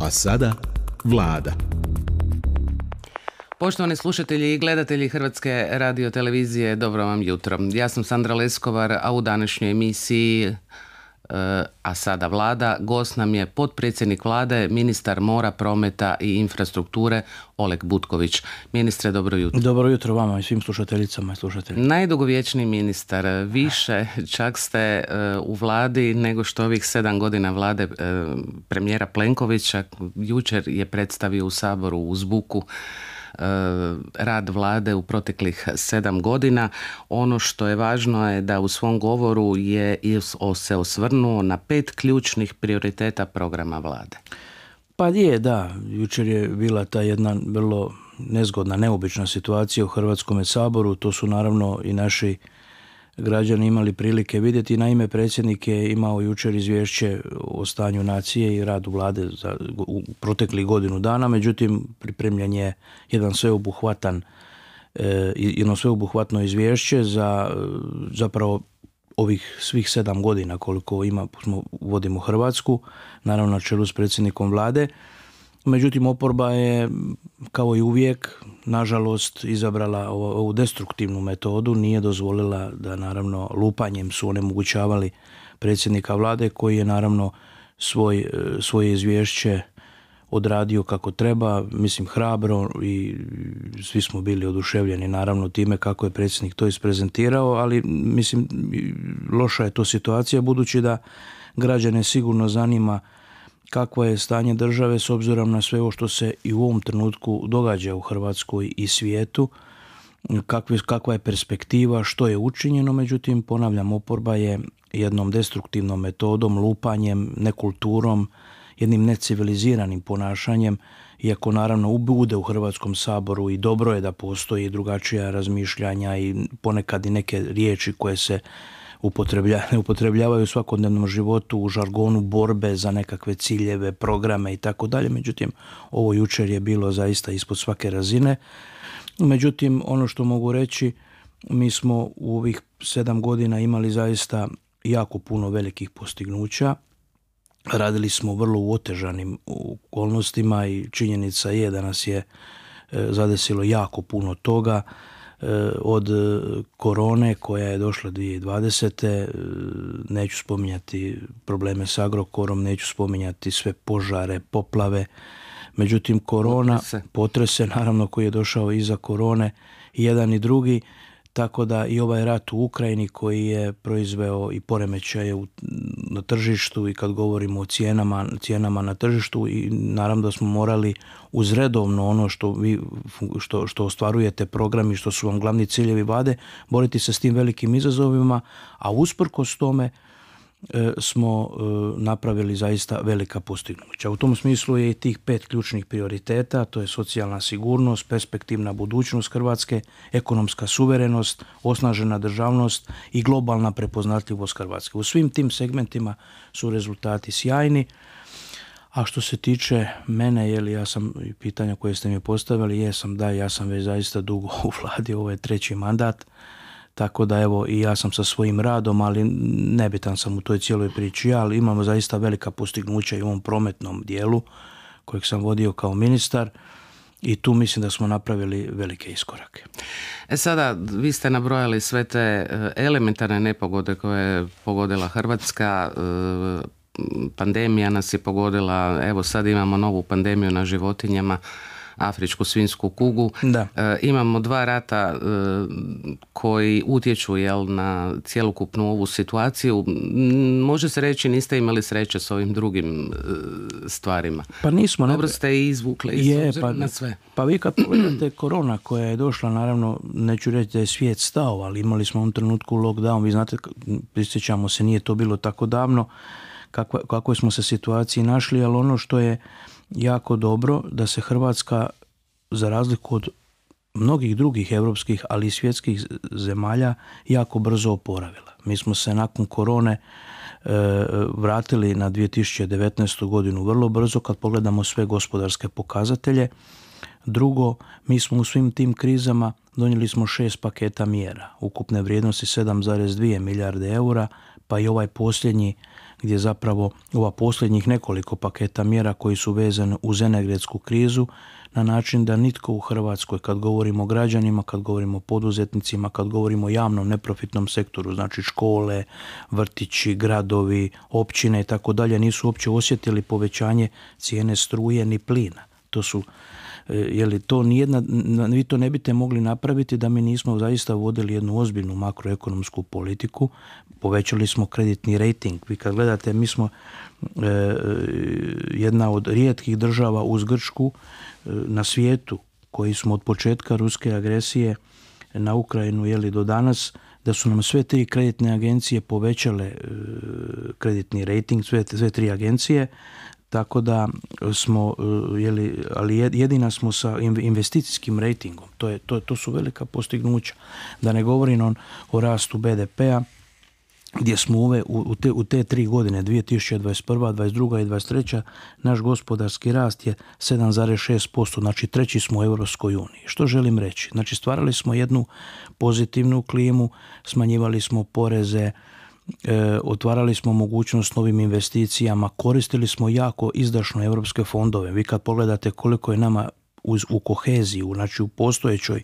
A sada vlada. Poštovani slušatelji i gledatelji Hrvatske radio televizije, dobro vam jutro. Ja sam Sandra Leskovar, a u današnjoj emisiji a sada vlada. Gost nam je potpredsjednik vlade, ministar mora, prometa i infrastrukture Oleg Butković. Ministre, dobro jutro. Dobro jutro vama i svim slušateljicama i slušateljima. Najdugovječni ministar, više čak ste e, u vladi nego što ovih sedam godina vlade e, premijera Plenkovića. Jučer je predstavio u Saboru u Zbuku Eh, rad vlade u proteklih sedam godina. Ono što je važno je da u svom govoru je se osvrnuo na pet ključnih prioriteta programa vlade. Pa je, da. Jučer je bila ta jedna vrlo nezgodna, neobična situacija u Hrvatskom saboru. To su naravno i naši građani imali prilike vidjeti. Naime, predsjednik je imao jučer izvješće o stanju nacije i radu vlade za, u protekli godinu dana, međutim pripremljen je jedan sveobuhvatan e, jedno sveobuhvatno izvješće za e, zapravo ovih svih sedam godina koliko ima, vodimo Hrvatsku, naravno na čelu s predsjednikom vlade. Međutim, oporba je, kao i uvijek, nažalost, izabrala ovu destruktivnu metodu, nije dozvolila da, naravno, lupanjem su onemogućavali predsjednika vlade koji je, naravno, svoj, e, svoje izvješće odradio kako treba, mislim hrabro i svi smo bili oduševljeni naravno time kako je predsjednik to isprezentirao, ali mislim loša je to situacija budući da građane sigurno zanima kakvo je stanje države s obzirom na sve ovo što se i u ovom trenutku događa u Hrvatskoj i svijetu, kakva je perspektiva, što je učinjeno, međutim, ponavljam, oporba je jednom destruktivnom metodom, lupanjem, nekulturom, jednim neciviliziranim ponašanjem, iako naravno bude u Hrvatskom saboru i dobro je da postoji drugačija razmišljanja i ponekad i neke riječi koje se upotrebljavaju u svakodnevnom životu u žargonu borbe za nekakve ciljeve, programe i tako dalje. Međutim, ovo jučer je bilo zaista ispod svake razine. Međutim, ono što mogu reći, mi smo u ovih sedam godina imali zaista jako puno velikih postignuća. Radili smo vrlo u otežanim okolnostima i činjenica je da nas je e, zadesilo jako puno toga Eh, od eh, korone koja je došla 2020. Eh, neću spominjati probleme s Agrokorom, neću spominjati sve požare, poplave. Međutim, korona, potrese, naravno koji je došao iza korone, jedan i drugi, tako da i ovaj rat u Ukrajini koji je proizveo i poremećaje na tržištu i kad govorimo o cijenama, cijenama na tržištu i naravno da smo morali uz redovno ono što, vi, što, što ostvarujete i što su vam glavni ciljevi vade, boriti se s tim velikim izazovima, a usprkos tome E, smo e, napravili zaista velika postignuća. U tom smislu je i tih pet ključnih prioriteta, to je socijalna sigurnost, perspektivna budućnost Hrvatske, ekonomska suverenost, osnažena državnost i globalna prepoznatljivost Hrvatske. U svim tim segmentima su rezultati sjajni. A što se tiče mene, je ja sam, pitanja koje ste mi postavili, jesam, da, ja sam već zaista dugo u vladi, ovo je treći mandat. Tako da evo i ja sam sa svojim radom, ali nebitan sam u toj cijeloj priči, ali imamo zaista velika postignuća i u ovom prometnom dijelu kojeg sam vodio kao ministar i tu mislim da smo napravili velike iskorake. E sada, vi ste nabrojali sve te e, elementarne nepogode koje je pogodila Hrvatska, e, pandemija nas je pogodila, evo sad imamo novu pandemiju na životinjama, afričku svinsku kugu. Da. E, imamo dva rata e, koji utječu jel, na cjelokupnu ovu situaciju. može se reći niste imali sreće s ovim drugim e, stvarima. Pa nismo. Ne... Dobro ste i izvukli iz je, pa, na sve. Pa vi kad pogledate korona koja je došla, naravno, neću reći da je svijet stao, ali imali smo u ovom trenutku lockdown. Vi znate, prisjećamo se, nije to bilo tako davno kako, kako smo se situaciji našli, ali ono što je jako dobro da se Hrvatska za razliku od mnogih drugih europskih, ali i svjetskih zemalja jako brzo oporavila. Mi smo se nakon korone e, vratili na 2019. godinu vrlo brzo kad pogledamo sve gospodarske pokazatelje. Drugo, mi smo u svim tim krizama donijeli smo šest paketa mjera, ukupne vrijednosti 7,2 milijarde eura, pa i ovaj posljednji gdje zapravo ova posljednjih nekoliko paketa mjera koji su vezani uz energetsku krizu na način da nitko u Hrvatskoj kad govorimo o građanima, kad govorimo o poduzetnicima, kad govorimo o javnom neprofitnom sektoru, znači škole, vrtići, gradovi, općine i tako dalje, nisu uopće osjetili povećanje cijene struje ni plina. To su E, je li to nijedna, vi to ne biste mogli napraviti da mi nismo zaista vodili jednu ozbiljnu makroekonomsku politiku, povećali smo kreditni rating. Vi kad gledate, mi smo e, jedna od rijetkih država uz Grčku e, na svijetu koji smo od početka ruske agresije na Ukrajinu jeli do danas da su nam sve tri kreditne agencije povećale kreditni rating, sve, sve tri agencije, tako da smo, e, jeli, ali jedina smo sa investicijskim rejtingom, to, to, to su velika postignuća, da ne govorim on, o rastu BDP-a, gdje smo ove, u, te, u te tri godine, 2021., 2022. i 2023. naš gospodarski rast je 7,6%, znači treći smo u Europskoj uniji. Što želim reći? Znači stvarali smo jednu pozitivnu klimu, smanjivali smo poreze, E, otvarali smo mogućnost novim investicijama, koristili smo jako izdašno europske fondove. Vi kad pogledate koliko je nama uz, u koheziju, znači u postojećoj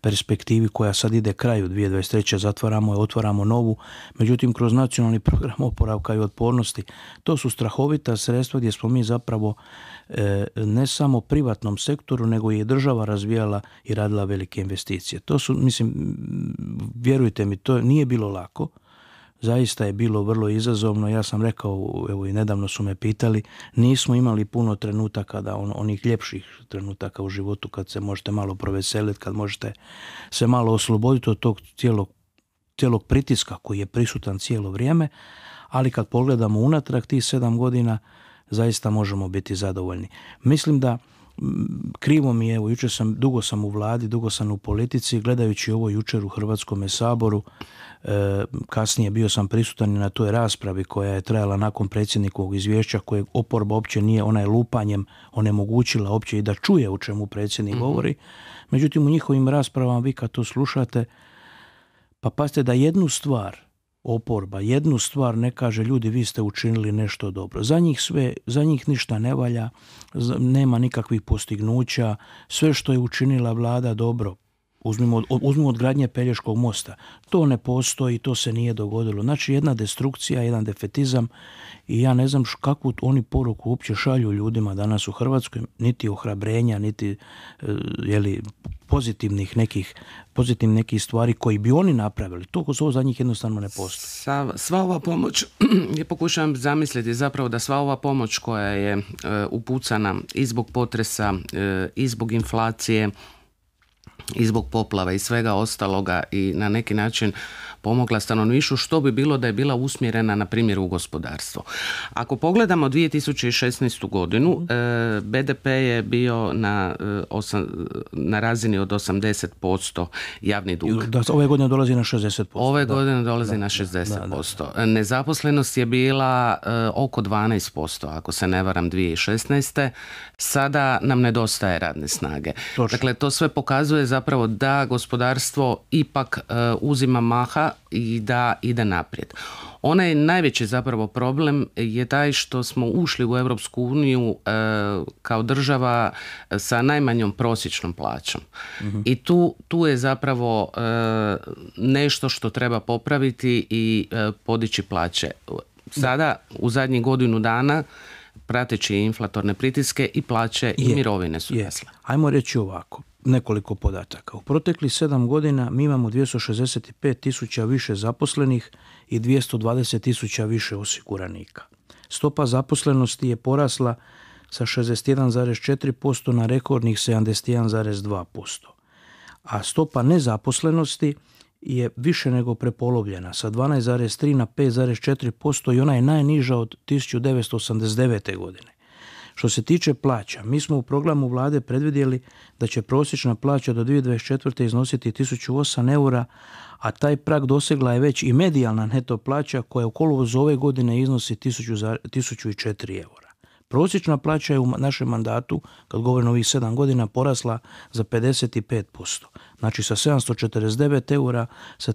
perspektivi koja sad ide kraju 2023. zatvaramo i otvaramo novu, međutim kroz nacionalni program oporavka i otpornosti, to su strahovita sredstva gdje smo mi zapravo e, ne samo privatnom sektoru, nego je država razvijala i radila velike investicije. To su, mislim, vjerujte mi, to nije bilo lako, zaista je bilo vrlo izazovno. Ja sam rekao, evo i nedavno su me pitali, nismo imali puno trenutaka, da on, onih ljepših trenutaka u životu kad se možete malo proveseliti, kad možete se malo osloboditi od tog cijelog, cijelog pritiska koji je prisutan cijelo vrijeme, ali kad pogledamo unatrag tih sedam godina, zaista možemo biti zadovoljni. Mislim da krivo mi je, evo, jučer sam, dugo sam u vladi, dugo sam u politici, gledajući ovo jučer u Hrvatskom saboru, e, kasnije bio sam prisutan na toj raspravi koja je trajala nakon predsjednikovog izvješća kojeg oporba opće nije, ona je lupanjem onemogućila opće i da čuje u čemu predsjednik mhm. govori. Međutim, u njihovim raspravama vi kad to slušate, pa pazite da jednu stvar oporba jednu stvar ne kaže ljudi vi ste učinili nešto dobro. Za njih sve, za njih ništa ne valja, nema nikakvih postignuća, sve što je učinila vlada dobro Uzmimo, uzmimo od gradnje Pelješkog mosta. To ne postoji, to se nije dogodilo. Znači jedna destrukcija, jedan defetizam i ja ne znam kakvu oni poruku uopće šalju ljudima danas u Hrvatskoj, niti ohrabrenja, niti e, jeli, pozitivnih nekih pozitivnih nekih stvari koji bi oni napravili. To su za njih jednostavno ne postoji. Sva, ova pomoć, je pokušavam zamisliti zapravo da sva ova pomoć koja je e, upucana i zbog potresa, e, i zbog inflacije, i zbog poplava i svega ostaloga i na neki način pomogla stanovništvu što bi bilo da je bila usmjerena na primjer u gospodarstvo. Ako pogledamo 2016. godinu mhm. e, BDP je bio na, e, na razini od 80% javni dug. Da, ove godine dolazi na 60%. Ove godine dolazi na 60%. Nezaposlenost je bila e, oko 12%, ako se ne varam 2016. Sada nam nedostaje radne snage. Dakle, to sve pokazuje zapravo da gospodarstvo ipak uzima maha i da ide naprijed. Onaj najveći zapravo problem je taj što smo ušli u Europsku uniju e, kao država e, sa najmanjom prosječnom plaćom. Mhm. I tu, tu je zapravo e, nešto što treba popraviti i podići plaće. Sada u zadnjih godinu dana prateći inflatorne pritiske i plaće i mirovine su jesle Ajmo reći ovako nekoliko podataka. U proteklih sedam godina mi imamo 265 tisuća više zaposlenih i 220 tisuća više osiguranika. Stopa zaposlenosti je porasla sa 61,4% na rekordnih 71,2%, a stopa nezaposlenosti je više nego prepolovljena sa 12,3 na 5,4% i ona je najniža od 1989. godine. Što se tiče plaća, mi smo u programu vlade predvidjeli da će prosječna plaća do 2024. iznositi 1008 eura, a taj prag dosegla je već i medijalna neto plaća koja u kolovozu ove godine iznosi 1004 eura. Prosječna plaća je u našem mandatu, kad govorimo ovih 7 godina, porasla za 55%. Znači sa 749 eura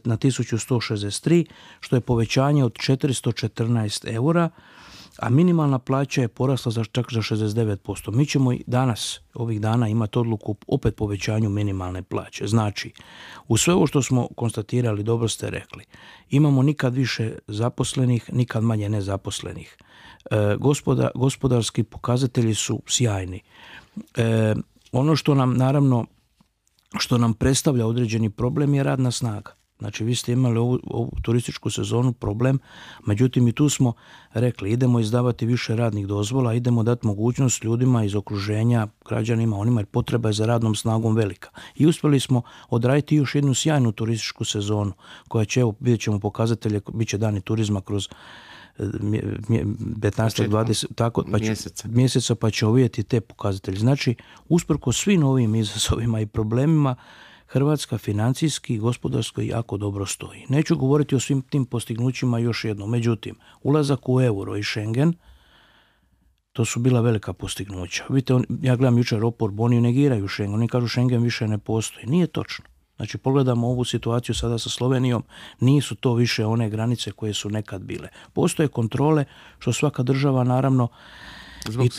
na 1163, što je povećanje od 414 eura, a minimalna plaća je porasla za čak za 69%. Mi ćemo i danas, ovih dana, imati odluku opet povećanju minimalne plaće. Znači, u sve ovo što smo konstatirali, dobro ste rekli, imamo nikad više zaposlenih, nikad manje nezaposlenih. E, gospodarski pokazatelji su sjajni. E, ono što nam, naravno, što nam predstavlja određeni problem je radna snaga. Znači vi ste imali ovu, ovu turističku sezonu problem, međutim i tu smo rekli idemo izdavati više radnih dozvola, idemo dati mogućnost ljudima iz okruženja, građanima, onima jer potreba je za radnom snagom velika. I uspjeli smo odraditi još jednu sjajnu turističku sezonu koja će, evo vidjet ćemo pokazatelje, bit će dani turizma kroz 15-20 e, tako pa mjeseca. pa će vidjeti te pokazatelje. Znači usprko svim ovim izazovima i problemima Hrvatska financijski i gospodarsko jako dobro stoji. Neću govoriti o svim tim postignućima još jedno. Međutim, ulazak u euro i Schengen, to su bila velika postignuća. Vidite, on, ja gledam jučer oporbu, oni negiraju Schengen, oni kažu Schengen više ne postoji. Nije točno. Znači pogledamo ovu situaciju sada sa Slovenijom, nisu to više one granice koje su nekad bile. Postoje kontrole što svaka država naravno Zbog, i,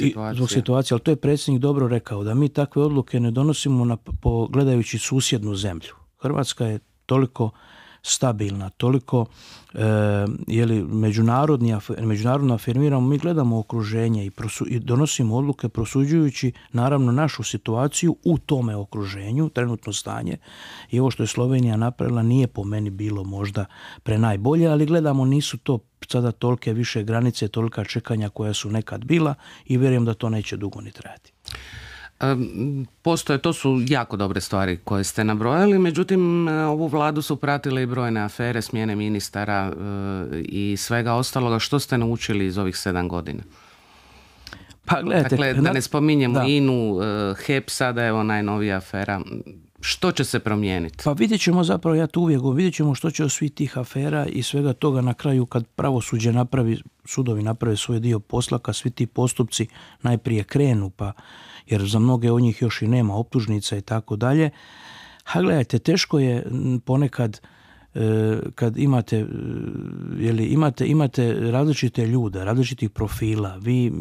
situacije. Ali to je predsjednik dobro rekao, da mi takve odluke ne donosimo na, po, gledajući susjednu zemlju. Hrvatska je toliko stabilna, toliko e, je li međunarodni, međunarodno afirmiramo, mi gledamo okruženje i, i donosimo odluke prosuđujući naravno našu situaciju u tome okruženju, trenutno stanje i ovo što je Slovenija napravila nije po meni bilo možda prenajbolje, ali gledamo nisu to sada tolike više granice, tolika čekanja koja su nekad bila i vjerujem da to neće dugo ni trajati. Postoje, to su jako dobre stvari koje ste nabrojali, međutim e, ovu vladu su pratile i brojne afere, smjene ministara e, i svega ostaloga. Što ste naučili iz ovih sedam godina? Pa gledajte, dakle, da ne spominjemo da. INU, e, HEP, sada evo najnovija afera. Što će se promijeniti? Pa vidjet ćemo zapravo, ja tu uvijek vidjet ćemo što će od svih tih afera i svega toga na kraju kad pravosuđe napravi, sudovi naprave svoj dio posla, kad svi ti postupci najprije krenu, pa jer za mnoge od njih još i nema optužnica i tako dalje. Ha, gledajte, teško je ponekad e, kad imate, e, jeli, imate, imate različite ljude, različitih profila, vi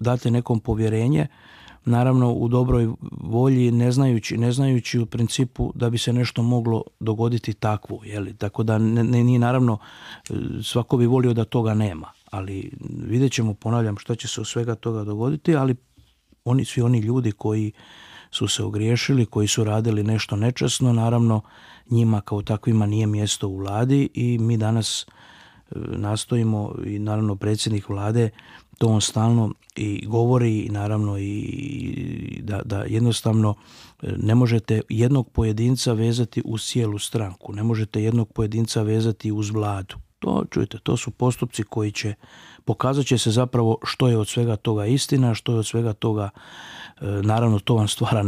date nekom povjerenje, naravno u dobroj volji, ne znajući, ne znajući u principu da bi se nešto moglo dogoditi takvo, jeli, tako da ne, nije naravno, e, svako bi volio da toga nema, ali vidjet ćemo, ponavljam, što će se u svega toga dogoditi, ali oni, svi oni ljudi koji su se ogriješili, koji su radili nešto nečasno, naravno njima kao takvima nije mjesto u vladi i mi danas e, nastojimo i naravno predsjednik vlade to on stalno i govori i naravno i da, da jednostavno e, ne možete jednog pojedinca vezati uz cijelu stranku, ne možete jednog pojedinca vezati uz vladu. To, čujte, to su postupci koji će pokazat će se zapravo što je od svega toga istina, što je od svega toga, e, naravno to vam stvara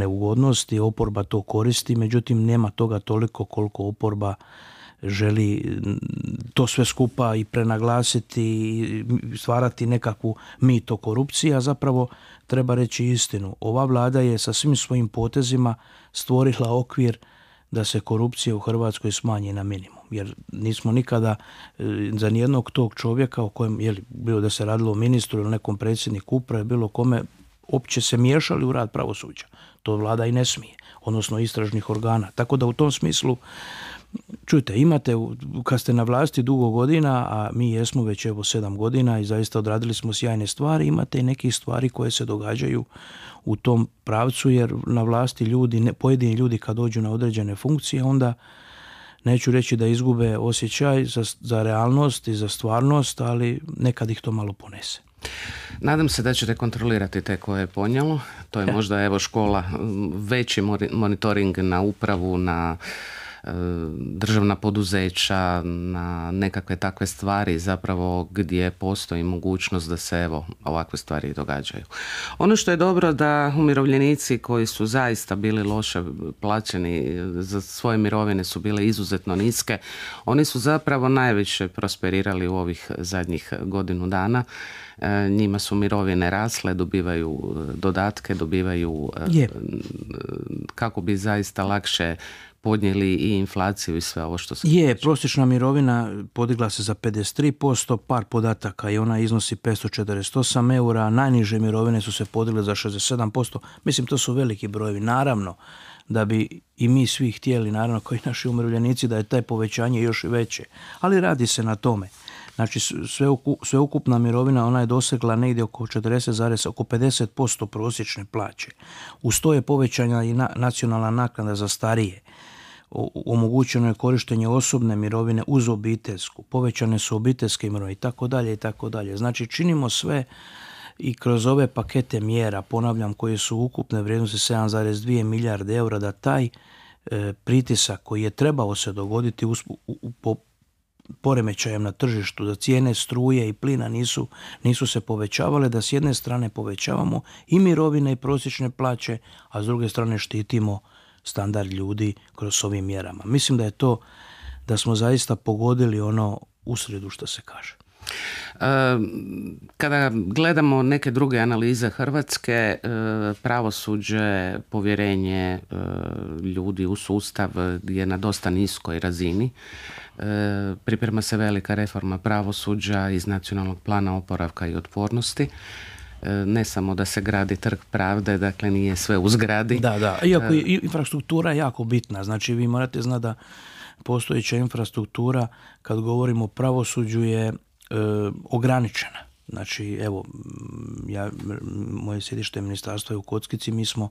i oporba to koristi, međutim nema toga toliko koliko oporba želi mm, to sve skupa i prenaglasiti i stvarati nekakvu mito korupcije, a zapravo treba reći istinu. Ova vlada je sa svim svojim potezima stvorila okvir da se korupcija u Hrvatskoj smanji na minimum jer nismo nikada e, za nijednog tog čovjeka o kojem, je bilo da se radilo o ministru ili nekom predsjedniku uprave, bilo kome, opće se miješali u rad pravosuđa. To vlada i ne smije, odnosno istražnih organa. Tako da u tom smislu, čujte, imate, kad ste na vlasti dugo godina, a mi jesmo već evo sedam godina i zaista odradili smo sjajne stvari, imate i nekih stvari koje se događaju u tom pravcu, jer na vlasti ljudi, pojedini ljudi kad dođu na određene funkcije, onda neću reći da izgube osjećaj za, za realnost i za stvarnost, ali nekad ih to malo ponese. Nadam se da ćete kontrolirati te koje je ponijelo. To je možda evo škola veći monitoring na upravu, na E, državna poduzeća, na nekakve takve stvari zapravo gdje postoji mogućnost da se evo ovakve stvari događaju. Ono što je dobro da umirovljenici koji su zaista bili loše plaćeni za svoje mirovine su bile izuzetno niske, oni su zapravo najviše prosperirali u ovih zadnjih godinu dana. E, njima su mirovine rasle, dobivaju e, dodatke, dobivaju kako bi zaista lakše podnijeli i inflaciju i sve ovo što se... Je, prosječna mirovina podigla se za 53%, par podataka i ona iznosi 548 eura, najniže mirovine su se podigle za 67%, mislim to su veliki brojevi, naravno da bi i mi svi htjeli, naravno koji naši umirovljenici, da je taj povećanje još i veće, ali radi se na tome. Znači sveukupna mirovina ona je dosegla negdje oko 40, oko 50% prosječne plaće. Uz to je povećanja i nacionalna naknada za starije omogućeno je korištenje osobne mirovine uz obiteljsku, povećane su obiteljske mirovine i tako dalje i tako dalje. Znači činimo sve i kroz ove pakete mjera, ponavljam, koje su ukupne vrijednosti 7,2 milijarde eura, da taj e, pritisak koji je trebao se dogoditi u, poremećajem na tržištu, da cijene struje i plina nisu, nisu se povećavale, da s jedne strane povećavamo i mirovine i prosječne plaće, a s druge strane štitimo standard ljudi kroz ovim mjerama. Mislim da je to, da smo zaista pogodili ono u što se kaže. Kada gledamo neke druge analize Hrvatske, e, pravosuđe, povjerenje e, ljudi u sustav je na dosta niskoj razini. E, priprema se velika reforma pravosuđa iz nacionalnog plana oporavka i otpornosti. E, ne samo da se gradi trg pravde, dakle nije sve u zgradi. Da, da, iako e, je infrastruktura jako bitna, znači vi morate znati da postojeća infrastruktura kad govorimo o pravosuđu je e, ograničena. Znači, evo, ja, moje sjedište ministarstva je u Kockici, mi smo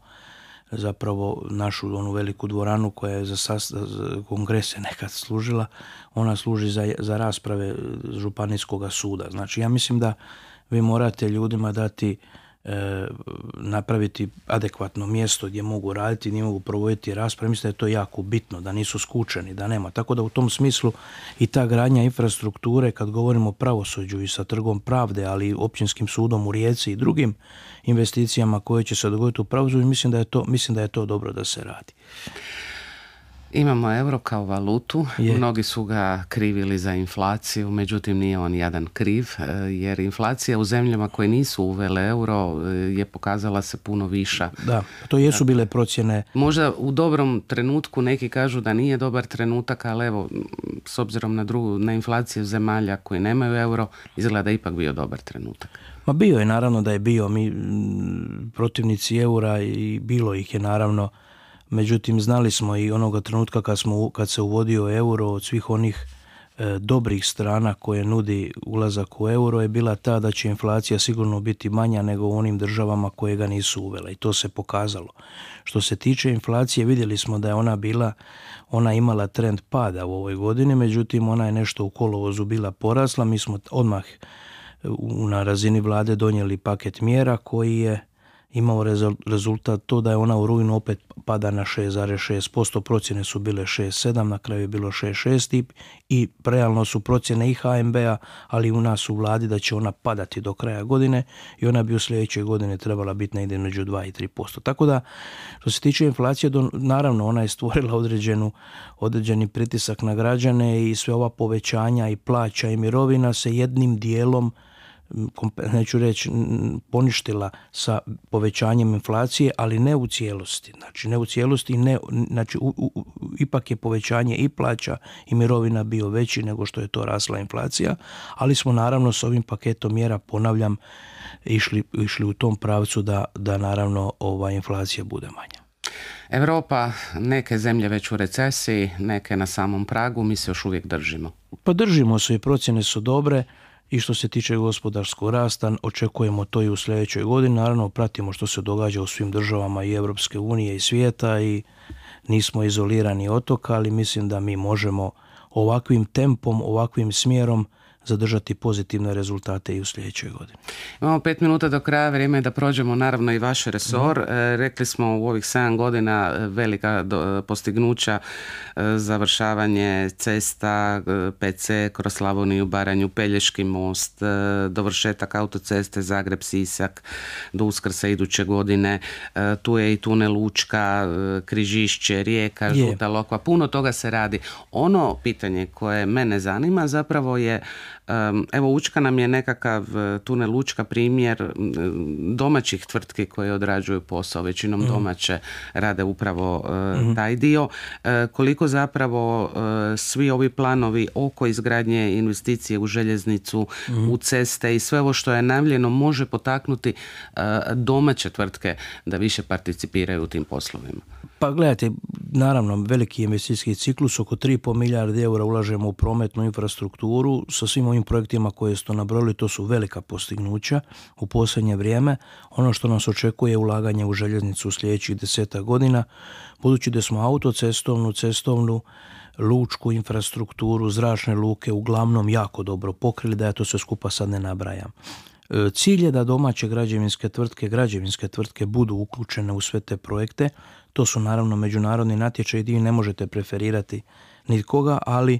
zapravo našu onu veliku dvoranu koja je za, za kongrese nekad služila, ona služi za, za rasprave županijskog suda. Znači, ja mislim da vi morate ljudima dati e, napraviti adekvatno mjesto gdje mogu raditi, gdje mogu provoditi rasprave. Mislim da je to jako bitno, da nisu skučeni, da nema. Tako da u tom smislu i ta gradnja infrastrukture, kad govorimo o pravosuđu i sa trgom pravde, ali i općinskim sudom u Rijeci i drugim investicijama koje će se dogoditi u pravosuđu, mislim da je to, mislim da je to dobro da se radi. Imamo euro kao valutu, je. mnogi su ga krivili za inflaciju, međutim nije on jedan kriv, e, jer inflacija u zemljama koje nisu uvele euro e, je pokazala se puno viša. Da, to jesu dakle, bile procjene. Možda u dobrom trenutku neki kažu da nije dobar trenutak, ali evo, s obzirom na drugu, na inflaciju zemalja koji nemaju euro, izgleda je ipak bio dobar trenutak. Ma bio je naravno da je bio, mi protivnici eura i bilo ih je naravno međutim znali smo i onoga trenutka kad, smo, kad se uvodio euro od svih onih e, dobrih strana koje nudi ulazak u euro je bila ta da će inflacija sigurno biti manja nego u onim državama koje ga nisu uvele i to se pokazalo. Što se tiče inflacije vidjeli smo da je ona bila, ona imala trend pada u ovoj godini, međutim ona je nešto u kolovozu bila porasla, mi smo odmah na razini vlade donijeli paket mjera koji je imao rezultat to da je ona u rujnu opet pada na 6,6%, procjene su bile 6,7, na kraju je bilo 6,6 i realno su procjene i hmb a ali u nas u vladi da će ona padati do kraja godine i ona bi u sljedećoj godini trebala biti negdje među 2 i 3%. Tako da, što se tiče inflacije, naravno ona je stvorila određenu, određeni pritisak na građane i sve ova povećanja i plaća i mirovina se jednim dijelom neću reći poništila sa povećanjem inflacije, ali ne u cijelosti. Znači ne u cijelosti, ne, znači ipak je povećanje i plaća i mirovina bio veći nego što je to rasla inflacija, ali smo naravno s ovim paketom mjera, ponavljam, išli, išli u tom pravcu da, da naravno ova inflacija bude manja. Europa, neke zemlje već u recesiji, neke na samom pragu, mi se još uvijek držimo. Pa držimo se i procjene su dobre i što se tiče gospodarskog rasta, očekujemo to i u sljedećoj godini. Naravno, pratimo što se događa u svim državama i Europske unije i svijeta i nismo izolirani otok, ali mislim da mi možemo ovakvim tempom, ovakvim smjerom zadržati pozitivne rezultate i u sljedećoj godini. Imamo pet minuta do kraja, vrijeme je da prođemo naravno i vaš resor. Mhm. E, rekli smo u ovih sedam godina e, velika e, postignuća, završavanje cesta, PC kroz Slavoniju, Baranju, Pelješki most, dovršetak autoceste Zagreb-Sisak do uskrsa iduće godine. Tu je i tunel Lučka, Križišće, Rijeka, Žuta Lokva. Puno toga se radi. Ono pitanje koje mene zanima zapravo je Evo Učka nam je nekakav e, tunel Učka primjer domaćih tvrtki koje odrađuju posao, većinom mhm. domaće rade upravo e, mhm. taj dio. E, koliko zapravo svi ovi planovi oko izgradnje investicije u željeznicu, mhm. u ceste i sve ovo što je najavljeno može potaknuti domaće tvrtke da više participiraju u tim poslovima. Pa gledajte, naravno, veliki investicijski ciklus, oko 3,5 milijarde eura ulažemo u prometnu infrastrukturu sa svim projektima koje ste nabrojili, to su velika postignuća u posljednje vrijeme. Ono što nas očekuje je ulaganje u željeznicu u sljedećih deseta godina, budući da smo autocestovnu, cestovnu, lučku infrastrukturu, zračne luke uglavnom jako dobro pokrili, da ja to sve skupa sad ne nabrajam. E, cilj je da domaće građevinske tvrtke, građevinske tvrtke budu uključene u sve te projekte. To su naravno međunarodni natječaj gdje ne možete preferirati nikoga, ali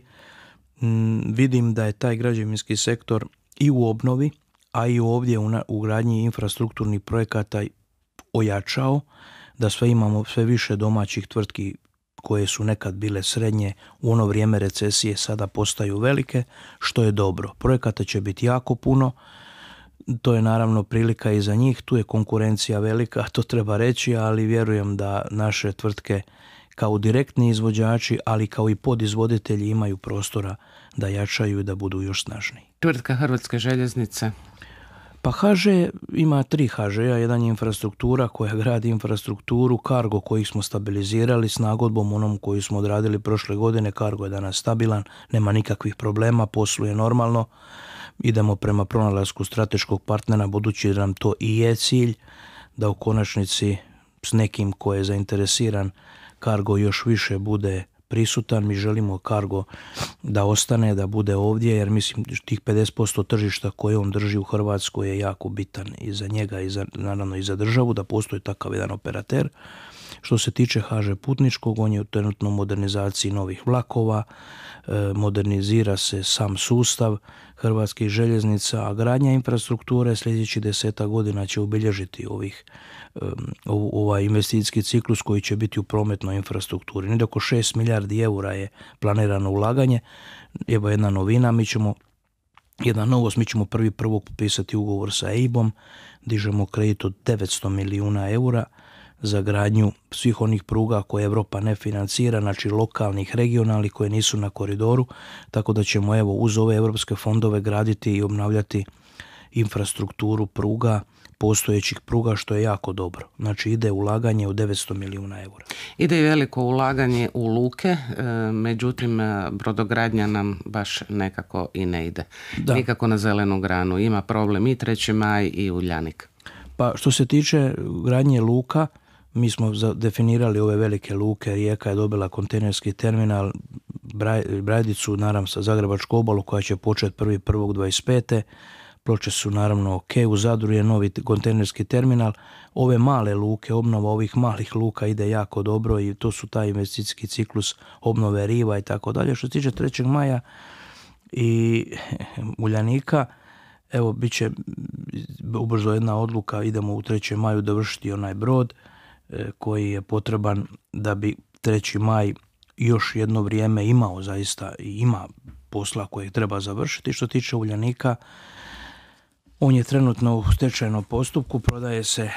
Mm, vidim da je taj građevinski sektor i u obnovi, a i ovdje u, u gradnji infrastrukturnih projekata ojačao, da sve imamo sve više domaćih tvrtki koje su nekad bile srednje, u ono vrijeme recesije sada postaju velike, što je dobro. Projekata će biti jako puno, to je naravno prilika i za njih, tu je konkurencija velika, to treba reći, ali vjerujem da naše tvrtke kao direktni izvođači, ali kao i podizvoditelji imaju prostora da jačaju i da budu još snažniji. Tvrtka Hrvatske željeznice? Pa HŽ ima tri HŽ-a, jedan je infrastruktura koja gradi infrastrukturu, kargo koji smo stabilizirali s nagodbom onom koju smo odradili prošle godine, kargo je danas stabilan, nema nikakvih problema, posluje normalno, idemo prema pronalasku strateškog partnera budući da nam to i je cilj da u konačnici s nekim ko je zainteresiran Kargo još više bude prisutan, mi želimo Kargo da ostane, da bude ovdje, jer mislim tih 50% tržišta koje on drži u Hrvatskoj je jako bitan i za njega i za, naravno i za državu, da postoji takav jedan operater. Što se tiče HŽ Putničkog, on je u trenutno modernizaciji novih vlakova, e, modernizira se sam sustav hrvatskih željeznica, a gradnja infrastrukture sljedećih deseta godina će obilježiti ovih Ehm, ovaj investicijski ciklus koji će biti u prometnoj infrastrukturi. Negdje oko 6 milijardi eura je planirano ulaganje, evo jedna novina, mi ćemo jedna novost, mi ćemo prvi prvog popisati ugovor sa EIB-om, dižemo kredit od 900 milijuna eura za gradnju svih onih pruga koje Europa ne financira, znači lokalnih, regionalnih koje nisu na koridoru, tako da ćemo evo uz ove europske fondove graditi i obnavljati infrastrukturu pruga postojećih pruga što je jako dobro. Znači ide ulaganje u 900 milijuna eura. Ide i veliko ulaganje u luke, e, međutim e, brodogradnja nam baš nekako i ne ide. Da. Nikako na zelenu granu. Ima problem i Treći maj i Uljanik. Pa što se tiče gradnje luka, mi smo definirali ove velike luke, Rijeka je dobila kontejnerski terminal, Brajdicu, naravno sa Zagrebačku obalu koja će početi 1.1.25. Ploče su naravno ok, u Zadru je novi kontejnerski terminal, ove male luke, obnova ovih malih luka ide jako dobro i to su taj investicijski ciklus obnove riva i tako dalje. Što se tiče 3. maja i Uljanika, evo bit će ubrzo jedna odluka, idemo u 3. maju dovršiti onaj brod e, koji je potreban da bi 3. maj još jedno vrijeme imao zaista i ima posla koje treba završiti. Što tiče Uljanika, on je trenutno u stečajnom postupku, prodaje se,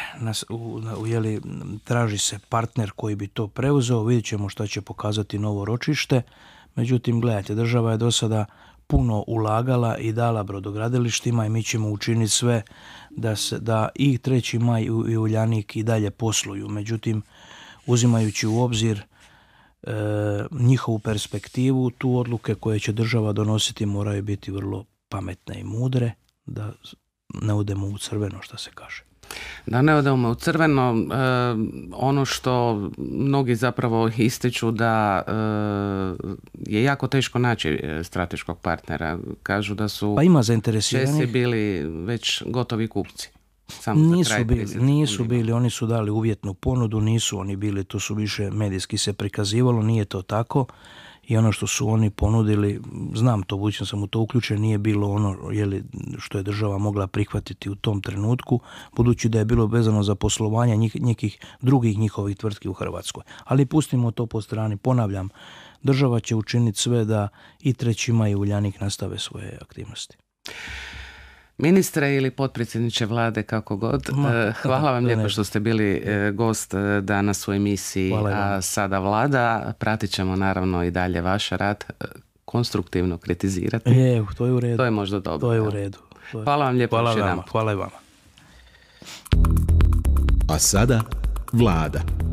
traži se partner koji bi to preuzeo, vidjet ćemo šta će pokazati novo ročište. Međutim, gledajte, država je do sada puno ulagala i dala brodogradilištima i mi ćemo učiniti sve da, se, da i Treći maj i Uljanik i dalje posluju. Međutim, uzimajući u obzir e, njihovu perspektivu, tu odluke koje će država donositi moraju biti vrlo pametne i mudre da ne odemo u crveno, što se kaže. Da ne odemo u crveno, e, ono što mnogi zapravo ističu da e, je jako teško naći e, strateškog partnera. Kažu da su pa ima česi bili već gotovi kupci. Samo nisu bili, nisu bili, oni su dali uvjetnu ponudu, nisu oni bili, to su više medijski se prikazivalo, nije to tako i ono što su oni ponudili, znam to, budući sam u to uključen, nije bilo ono li što je država mogla prihvatiti u tom trenutku, budući da je bilo vezano za poslovanje njih, nekih drugih njihovih tvrtki u Hrvatskoj. Ali pustimo to po strani, ponavljam, država će učiniti sve da i trećima i Uljanik nastave svoje aktivnosti. Ministre ili potpredsjedniče vlade, kako god, eh, hvala vam lijepo što ste bili eh, gost eh, danas u emisiji A sada vlada. Pratit ćemo naravno i dalje vaš rad. Konstruktivno kritizirati. to je u redu. To je možda dobro. To je u redu. Hvala vam lijepo. Hvala vam. Hvala A sada vlada.